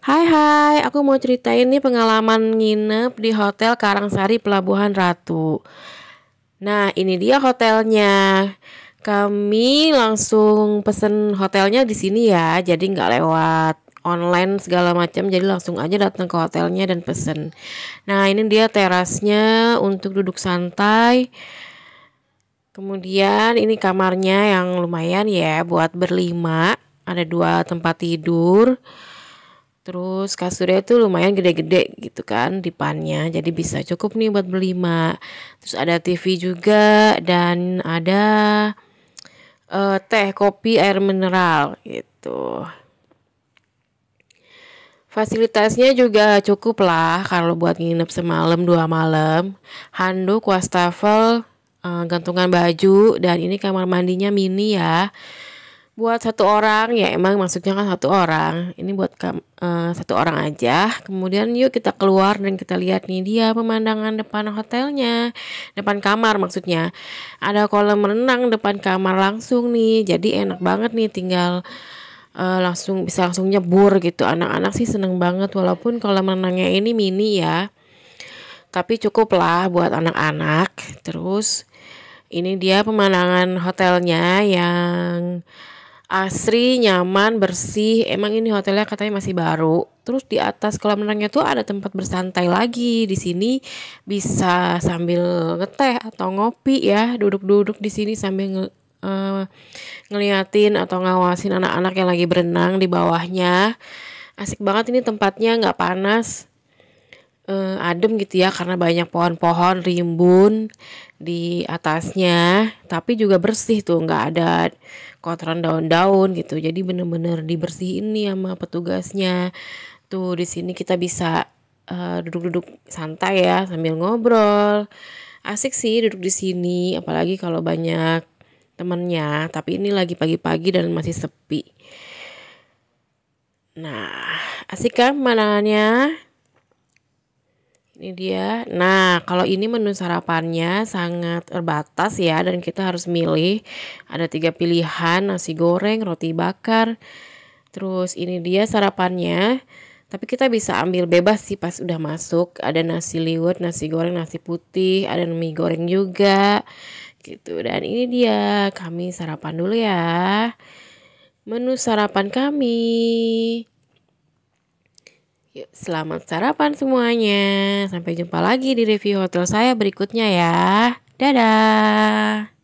Hai hai, aku mau ceritain nih pengalaman nginep di Hotel Karangsari Pelabuhan Ratu. Nah, ini dia hotelnya. Kami langsung pesen hotelnya di sini ya, jadi nggak lewat online segala macam jadi langsung aja datang ke hotelnya dan pesen nah ini dia terasnya untuk duduk santai kemudian ini kamarnya yang lumayan ya buat berlima ada dua tempat tidur Terus kasurnya itu lumayan gede-gede gitu kan di dipannya. Jadi bisa cukup nih buat berlima. Terus ada TV juga dan ada uh, teh, kopi, air mineral gitu. Fasilitasnya juga cukup lah kalau buat nginep semalam dua malam. Handuk, wastafel, uh, gantungan baju dan ini kamar mandinya mini ya buat satu orang ya emang maksudnya kan satu orang ini buat uh, satu orang aja kemudian yuk kita keluar dan kita lihat nih dia pemandangan depan hotelnya depan kamar maksudnya ada kolam renang depan kamar langsung nih jadi enak banget nih tinggal uh, langsung bisa langsung nyebur gitu anak-anak sih seneng banget walaupun kolam renangnya ini mini ya tapi cukup lah buat anak-anak terus ini dia pemandangan hotelnya yang asri, nyaman, bersih. Emang ini hotelnya katanya masih baru. Terus di atas kolam renangnya tuh ada tempat bersantai lagi. Di sini bisa sambil ngeteh atau ngopi ya, duduk-duduk di sini sambil nge uh, ngeliatin atau ngawasin anak-anak yang lagi berenang di bawahnya. Asik banget ini tempatnya, nggak panas uh, adem gitu ya karena banyak pohon-pohon rimbun di atasnya tapi juga bersih tuh nggak ada kotoran daun-daun gitu jadi bener-bener dibersihin nih sama petugasnya tuh di sini kita bisa eh, duduk-duduk uh, santai ya sambil ngobrol asik sih duduk di sini apalagi kalau banyak temennya tapi ini lagi pagi-pagi dan masih sepi nah asik kan pemandangannya ini dia. Nah, kalau ini menu sarapannya sangat terbatas ya dan kita harus milih. Ada tiga pilihan, nasi goreng, roti bakar. Terus ini dia sarapannya. Tapi kita bisa ambil bebas sih pas udah masuk. Ada nasi liwet, nasi goreng, nasi putih, ada mie goreng juga. Gitu. Dan ini dia, kami sarapan dulu ya. Menu sarapan kami. Yuk, selamat sarapan semuanya. Sampai jumpa lagi di review hotel saya berikutnya ya. Dadah.